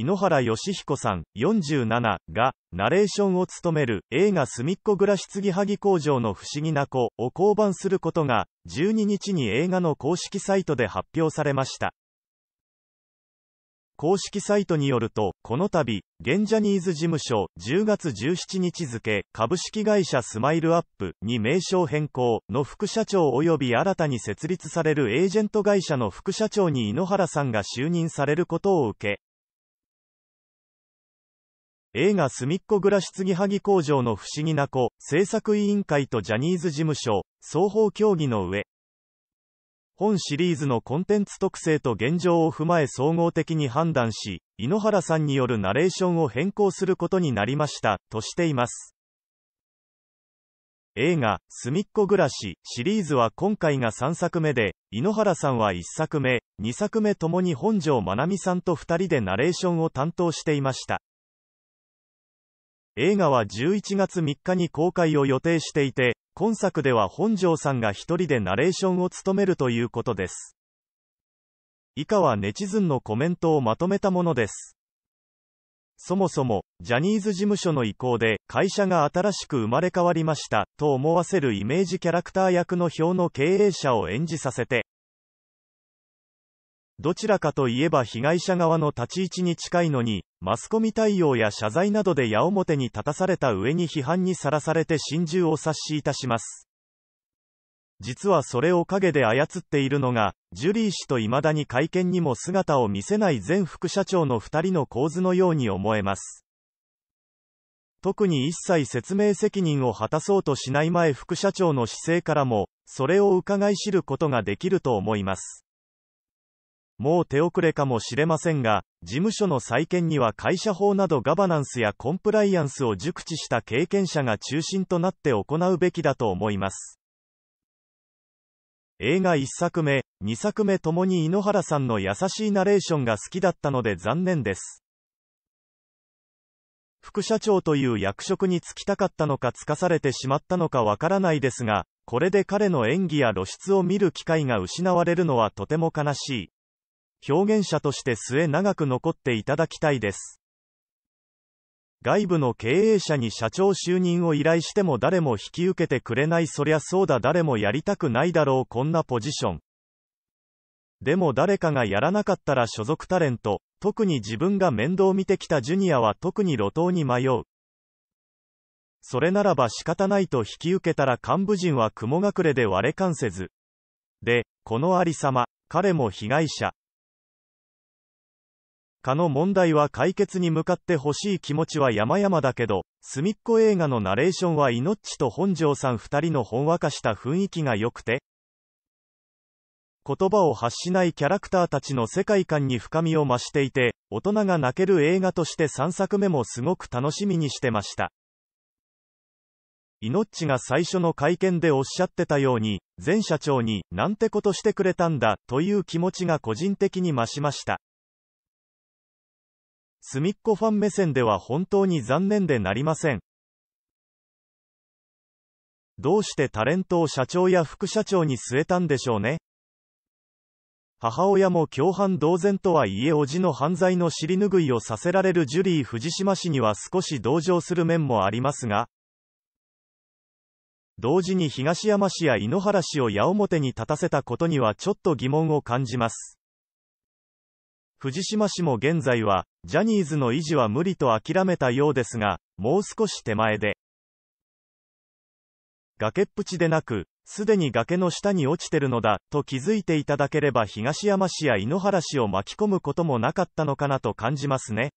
井ノ原快彦さん47が、ナレーションを務める映画すみっこ暮らし継ぎはぎ工場の不思議な子を降板することが、12日に映画の公式サイトで発表されました。公式サイトによると、この度、現ジャニーズ事務所10月17日付株式会社スマイルアップに名称変更の副社長及び新たに設立されるエージェント会社の副社長に井ノ原さんが就任されることを受け、映画すみっこ暮らし継ぎはぎ工場の不思議な子、制作委員会とジャニーズ事務所、双方協議の上、本シリーズのコンテンツ特性と現状を踏まえ総合的に判断し、井ノ原さんによるナレーションを変更することになりました、としています。映画、すみっこ暮らしシリーズは今回が3作目で、井ノ原さんは1作目、2作目ともに本庄まなみさんと2人でナレーションを担当していました。映画は11月3日に公開を予定していて、今作では本庄さんが一人でナレーションを務めるということです。以下はネチズンのコメントをまとめたものです。そもそも、ジャニーズ事務所の意向で、会社が新しく生まれ変わりました、と思わせるイメージキャラクター役の表の経営者を演じさせて、どちらかといえば被害者側の立ち位置に近いのに、マスコミ対応や謝罪などで矢面に立たされた上に批判にさらされて心中を察しいたします。実はそれを陰で操っているのが、ジュリー氏と未だに会見にも姿を見せない前副社長の2人の構図のように思えます。特に一切説明責任を果たそうとしない前副社長の姿勢からも、それを伺い知ることができると思います。もう手遅れかもしれませんが、事務所の再建には会社法などガバナンスやコンプライアンスを熟知した経験者が中心となって行うべきだと思います。映画1作目、2作目ともに井ノ原さんの優しいナレーションが好きだったので残念です。副社長という役職に就きたかったのかつかされてしまったのかわからないですが、これで彼の演技や露出を見る機会が失われるのはとても悲しい。表現者として末長く残っていただきたいです。外部の経営者に社長就任を依頼しても誰も引き受けてくれないそりゃそうだ誰もやりたくないだろうこんなポジション。でも誰かがやらなかったら所属タレント、特に自分が面倒見てきたジュニアは特に路頭に迷う。それならば仕方ないと引き受けたら幹部陣は雲隠れで割れ感せず。で、このありさま、彼も被害者、蚊の問題は解決に向かってほしい気持ちは山々だけど、隅っこ映画のナレーションはイノッチと本庄さん二人のほんわかした雰囲気が良くて、言葉を発しないキャラクターたちの世界観に深みを増していて、大人が泣ける映画として3作目もすごく楽しみにしてました。イノッチが最初の会見でおっしゃってたように、前社長に、なんてことしてくれたんだ、という気持ちが個人的に増しました。すみっこファン目線では本当に残念でなりません。どうしてタレントを社長や副社長に据えたんでしょうね。母親も共犯同然とはいえ叔父の犯罪の尻拭いをさせられるジュリー藤島氏には少し同情する面もありますが、同時に東山氏や井ノ原氏を矢面に立たせたことにはちょっと疑問を感じます。藤島氏も現在は、ジャニーズの維持は無理と諦めたようですが、もう少し手前で。崖っぷちでなく、すでに崖の下に落ちてるのだ、と気づいていただければ東山氏や井ノ原氏を巻き込むこともなかったのかなと感じますね。